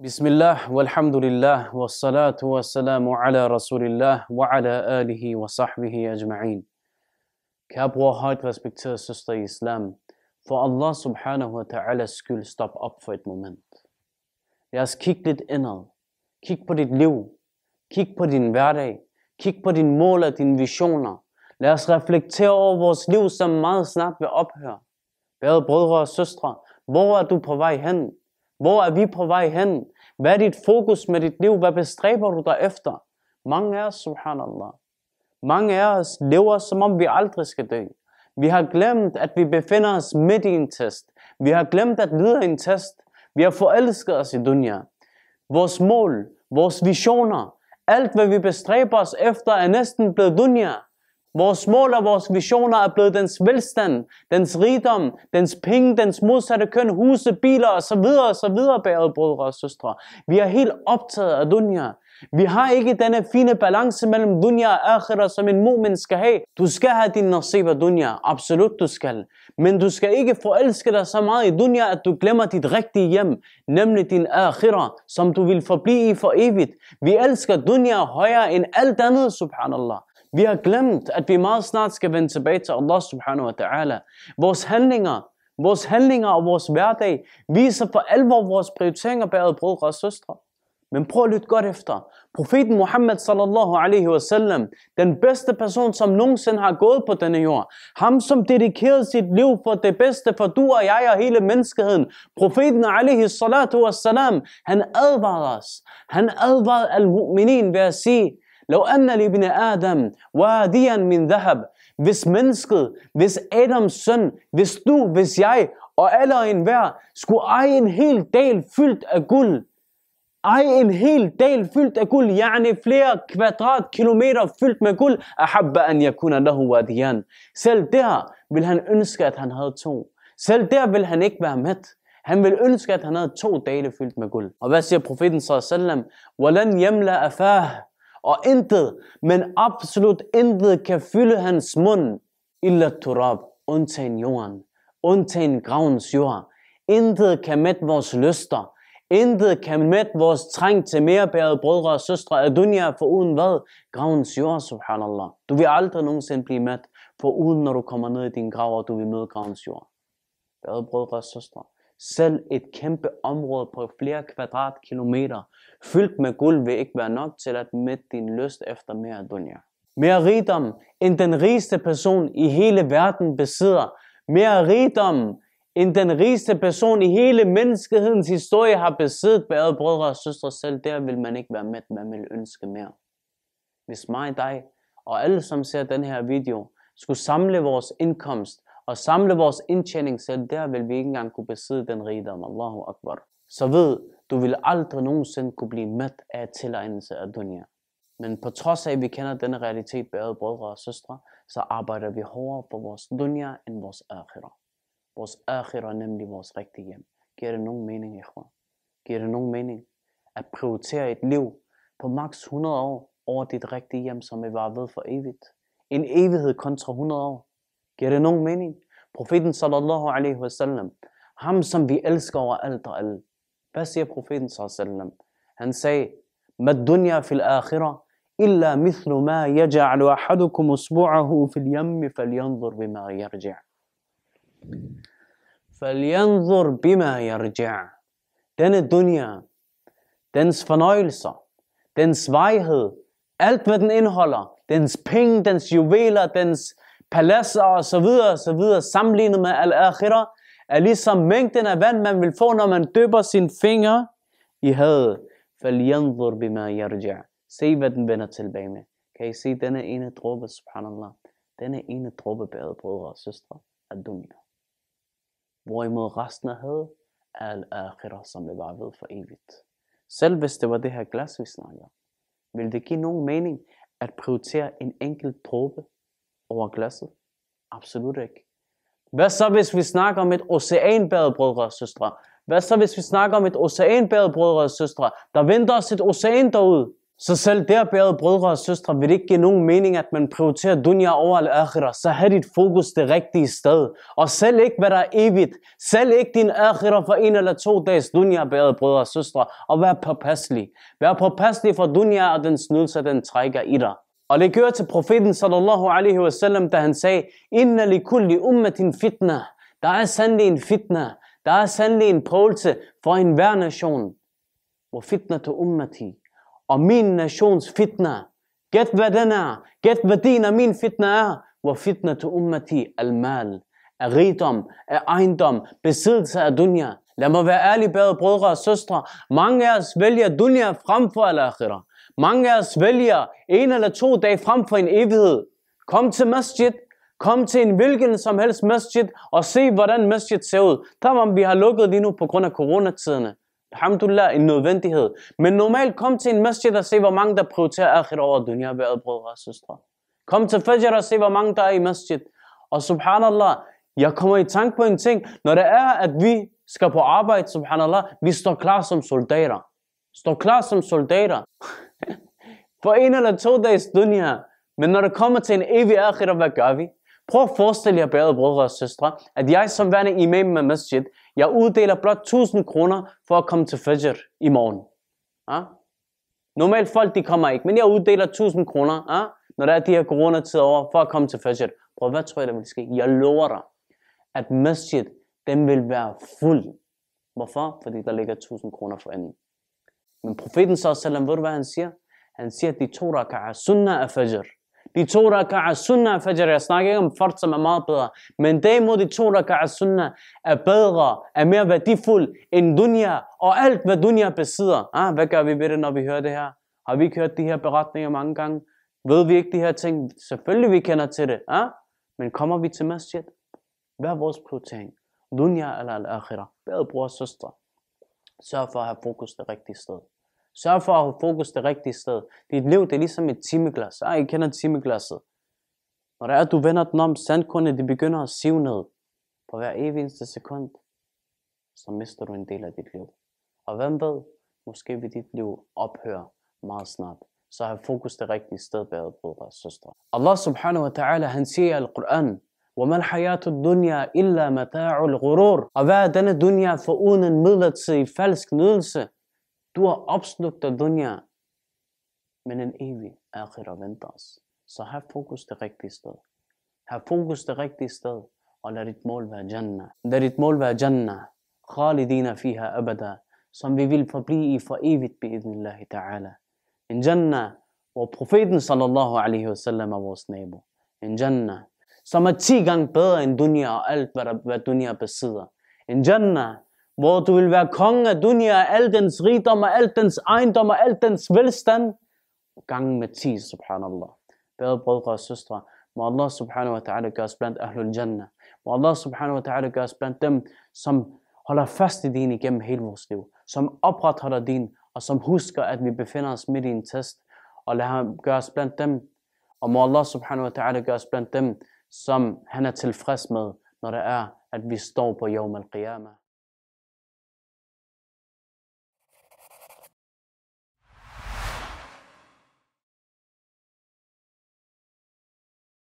Bismillah, walhamdulillah, wassalatu wassalamu ala rasulillah, wa ala alihi wa sahbihi ajma'in. Kære bror, højt respekteret søster i islam, for Allah subhanahu wa ta'ala skyld, stop op for et moment. Lad os kigge lidt indad. Kig på dit liv. Kig på din hverdag. Kig på dine mål og dine visioner. Lad os reflektere over vores liv, som meget snart vil ophøre. Bære brødre og søstre, hvor er du på vej hen? Hvor er vi på vej hen? Hvad er dit fokus med dit liv? Hvad bestræber du dig efter? Mange af os, subhanallah. Mange af os lever, som om vi aldrig skal dø. Vi har glemt, at vi befinder os midt i en test. Vi har glemt at lide en test. Vi har forelsket os i dunya. Vores mål, vores visioner, alt hvad vi bestræber os efter, er næsten blevet dunya. Vores mål og vores visioner er blevet dens velstand, dens rigdom, dens penge, dens modsatte køn, huse, biler så videre, bærede brødre og søstre. Vi er helt optaget af dunja. Vi har ikke denne fine balance mellem dunja og akhira, som en mu'min skal have. Du skal have din nasib af dunja. Absolut du skal. Men du skal ikke forelske dig så meget i dunja, at du glemmer dit rigtige hjem. Nemlig din akhira, som du vil forblive i for evigt. Vi elsker dunja højere end alt andet, subhanallah. Vi har glemt, at vi meget snart skal vende tilbage til Allah subhanahu wa ta'ala. Vores handlinger, vores handlinger og vores hverdag viser for alvor vores prioriteringer bag brødre og søstre. Men prøv at lytte godt efter. Profeten Muhammad sallallahu alaihi wasallam, den bedste person, som nogensinde har gået på denne jord. Ham, som dedikerede sit liv for det bedste for du og jeg og hele menneskeheden. Profeten alaihi salatu wasallam, han advarer os. Han advarer al-mu'minin ved at sige, لو anna لابن ibn واديا من ذهب dhahab. Hvis mennesket, hvis Adams søn, hvis du, hvis jeg og alle og enhver skulle eje en hel dal fyldt af guld. Eje en hel dal fyldt af guld, yani flere kvadratkilometer fyldt med guld. Ahabba an yakuna lahu wadiyan. Selv der vil han ønske, at han havde to. Selv der vil han ikke være mæt. Han vil ønske, at han havde to dale fyldt med guld. Og hvad siger profeten sallallahu alaihi wasallam? Walan yamla afah og intet, men absolut intet kan fylde hans mund. Illa turab, undtagen jorden, undtagen gravens jord. Intet kan mætte vores lyster. Intet kan mætte vores træng til mere bæret brødre og søstre af dunya, for uden hvad? Gravens jord, subhanallah. Du vil aldrig nogensinde blive mæt, for uden når du kommer ned i din grav, og du vil møde gravens jord. Bæret brødre og søstre. Selv et kæmpe område på flere kvadratkilometer fyldt med guld vil ikke være nok til at mætte din lyst efter mere dunja. Mere rigdom end den rigeste person i hele verden besidder. Mere rigdom end den rigeste person i hele menneskehedens historie har besiddet, bærede brødre og søstre selv. Der vil man ikke være med, man vil ønske mere. Hvis mig, dig og alle, som ser den her video, skulle samle vores indkomst og samle vores indtjening selv, der vil vi ikke engang kunne besidde den rigdom. Allahu Akbar. Så ved, du vil aldrig nogensinde kunne blive mæt af tilegnelse af dunia. Men på trods af, at vi kender denne realitet, bærede brødre og søstre, så arbejder vi hårdere for vores dunia end vores akhira. Vores akhira er nemlig vores rigtige hjem. Giver det nogen mening, ikhwan? Giver det nogen mening at prioritere et liv på maks 100 år over dit rigtige hjem, som vi vare ved for evigt? En evighed kontra 100 år. Ker nogen mening. Profeten sallallahu alaihi wasallam, ham som vi elsker over alt og alt. Hvad siger profeten sallallahu alaihi wasallam? Han sagde, Mad säger, ما الدنيا في الآخرة إلا مثل ما usbu'ahu fil yammi fal اليم bima بما fal فلينظر bima يرجع denne dunya, dens fornøjelser, dens vejhed, alt hvad den indeholder, dens penge, dens juveler, dens paladser og så videre, og så videre, sammenlignet med al-akhirah, er ligesom mængden af vand, man vil få, når man døber sin finger i hadet. فَلْيَنْظُرْ بِمَا يَرْجَعْ Se, hvad den vender tilbage med. Kan I se denne ene dråbe, subhanallah? Denne ene dråbe bærede brødre og søstre af dunya. Hvorimod resten af hadet er al-akhirah, som det var ved for evigt. Selv hvis det var det her glas, vi snakker om, ville det give nogen mening at prioritere en enkelt dråbe over glasset? Absolut ikke. Hvad så, hvis vi snakker om et oceanbad, brødre og søstre? Hvad så, hvis vi snakker om et oceanbad, brødre og søstre? Der venter os et ocean derude. Så selv der bærede brødre og søstre vil det ikke give nogen mening, at man prioriterer dunya over al-akhirah. Så har dit fokus det rigtige sted. Og selv ikke, hvad der er evigt. Selv ikke din akhirah for en eller to dages dunya, bærede brødre og søstre. Og vær påpasselig. Vær påpasselig for dunya og den snydelse, den trækker i dig. Og det gør til profeten sallallahu alaihi wasallam, da han sagde, Inna li kulli ummatin fitna. Der er sandelig en fitna. Der er sandelig en prøvelse for enhver nation. Hvor fitna til ummati. Og min nations fitna. Gæt hvad den er. Gæt hvad din og min fitna er. Hvor fitna til ummati al-mal. Af rigdom, af ejendom, besiddelse af dunya. Lad mig være ærlig, bedre brødre og søstre. Mange af os vælger dunya frem for al-akhirah. Mange af os vælger en eller to dage frem for en evighed. Kom til masjid, kom til en hvilken som helst masjid og se, hvordan masjid ser ud. Tamam, vi har lukket lige nu på grund af coronatiderne. Alhamdulillah, en nødvendighed. Men normalt kom til en masjid og se, hvor mange der prioriterer akhir over dunya ved brødre og søstre. Kom til fajr og se, hvor mange der er i masjid. Og subhanallah, jeg kommer i tanke på en ting. Når det er, at vi skal på arbejde, subhanallah, vi står klar som soldater. Står klar som soldater for en eller to dages dunya. Men når det kommer til en evig akhira, hvad gør vi? Prøv at forestille jer, bedre brødre og søstre, at jeg som værende imam med masjid, jeg uddeler blot 1000 kroner for at komme til fajr i morgen. Ja? Ah? Normalt folk, de kommer ikke, men jeg uddeler 1000 kroner, ja? Ah? når der er de her coronatider over, for at komme til fajr. Prøv, hvad tror jeg, der vil ske? Jeg lover dig, at masjid, den vil være fuld. Hvorfor? Fordi der ligger 1000 kroner for anden. Men profeten sallallahu selvom ved du hvad han siger? Han siger, at de to raka'ah sunna af fajr. De to raka'ah sunna af fajr. Jeg snakker ikke om fart, som er meget bedre. Men derimod, de to raka'ah sunna er bedre, er mere værdifuld end dunya og alt, hvad dunya besidder. Ah, hvad gør vi ved det, når vi hører det her? Har vi ikke hørt de her beretninger mange gange? Ved vi ikke de her ting? Selvfølgelig vi kender til det. Ah? Men kommer vi til masjid? Hvad er vores prioritering? Dunya eller al-akhirah? Bedre bror og søster. Sørg for at have fokus det rigtige sted. Sørg for at have fokus det rigtige sted. Dit liv det er ligesom et timeglas. Ej, I kender timeglasset. Når det er, du vender den om, sandkornene de begynder at sive ned. På hver evigste sekund, så mister du en del af dit liv. Og hvem ved, måske vil dit liv ophøre meget snart. Så have fokus det rigtige sted, bedre brødre og søstre. Allah subhanahu wa ta'ala, han siger i Al-Quran, وما الحياة الدنيا إلا متاع الغرور. Og hvad er denne dunya for uden en midlertidig falsk nydelse? Du har opslugt af dunya, men en evig akhira venter os. Så har fokus det rigtige sted. Har fokus det rigtige sted, og lad dit mål være Jannah. Lad dit mål være Jannah. Khalidina fiha abada. Som vi vil forblive i for evigt, bi'idnillahi ta'ala. En Jannah, hvor profeten sallallahu alaihi wasallam er vores nabo. En Jannah, som er 10 gange bedre end dunya og alt, hvad, der, hvad dunya besidder. En Jannah, hvor du vil være konge af dunia, al dens rigdom, og al dens ejendom, og al dens velstand, gang med 10, subhanallah. Bære brødre og søstre, må Allah subhanahu wa ta'ala gøre os blandt ahlul jannah. Må Allah subhanahu wa ta'ala gøre os blandt dem, som holder fast i din igennem hele vores liv, som opretholder din, og som husker, at vi befinder os midt i en test, og lad ham gøre os blandt dem. Og må Allah subhanahu wa ta'ala gøre os blandt dem, som han er tilfreds med, når det er, at vi står på Yawm al-Qiyamah.